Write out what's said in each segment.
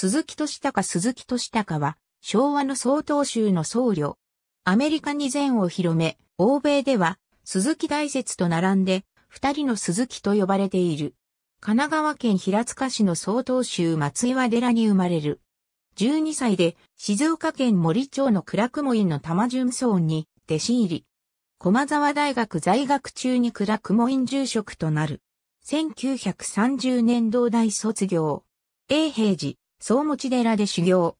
鈴木敏孝鈴木敏孝は、昭和の総統州の僧侶。アメリカに善を広め、欧米では、鈴木大説と並んで、二人の鈴木と呼ばれている。神奈川県平塚市の総統州松岩寺に生まれる。12歳で、静岡県森町の倉雲院の玉純村に、弟子入り。駒沢大学在学中に倉雲院住職となる。1930年同大卒業。永平寺、総持寺で修行。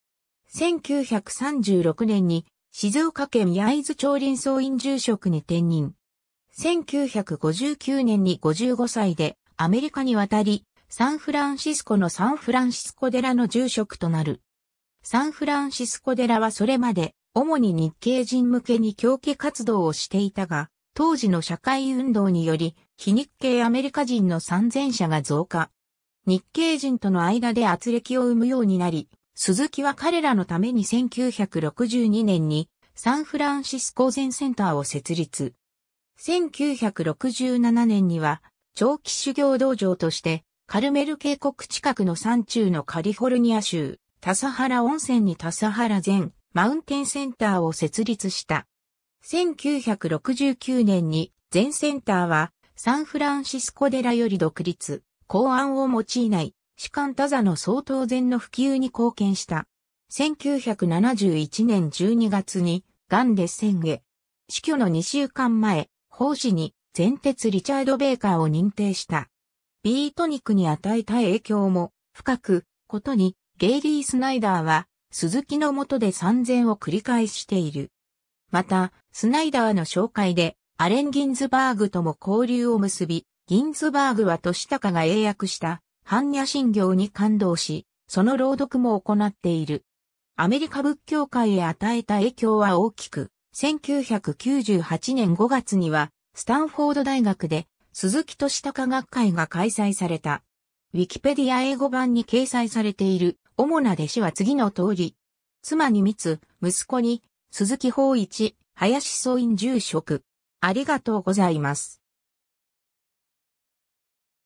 1936年に静岡県焼津町林総院住職に転任。1959年に55歳でアメリカに渡り、サンフランシスコのサンフランシスコ寺の住職となる。サンフランシスコ寺はそれまで主に日系人向けに教気活動をしていたが、当時の社会運動により、非日系アメリカ人の参善者が増加。日系人との間で圧力を生むようになり、鈴木は彼らのために1962年にサンフランシスコ全センターを設立。1967年には長期修行道場としてカルメル渓谷近くの山中のカリフォルニア州タサハラ温泉にタサハラ全マウンテンセンターを設立した。1969年に全センターはサンフランシスコ寺より独立。公案を用いない士官多座の相当前の普及に貢献した。1971年12月に、癌で宣へ。死去の2週間前、法師に、前鉄リチャード・ベーカーを認定した。ビートニックに与えた影響も、深く、ことに、ゲイリー・スナイダーは、鈴木の下で参戦を繰り返している。また、スナイダーの紹介で、アレン・ギンズバーグとも交流を結び、ギンズバーグはシタ高が英訳した般若心経に感動し、その朗読も行っている。アメリカ仏教界へ与えた影響は大きく、1998年5月には、スタンフォード大学で鈴木タ高学会が開催された。ウィキペディア英語版に掲載されている主な弟子は次の通り。妻に密、息子に、鈴木法一、林総員住職。ありがとうございます。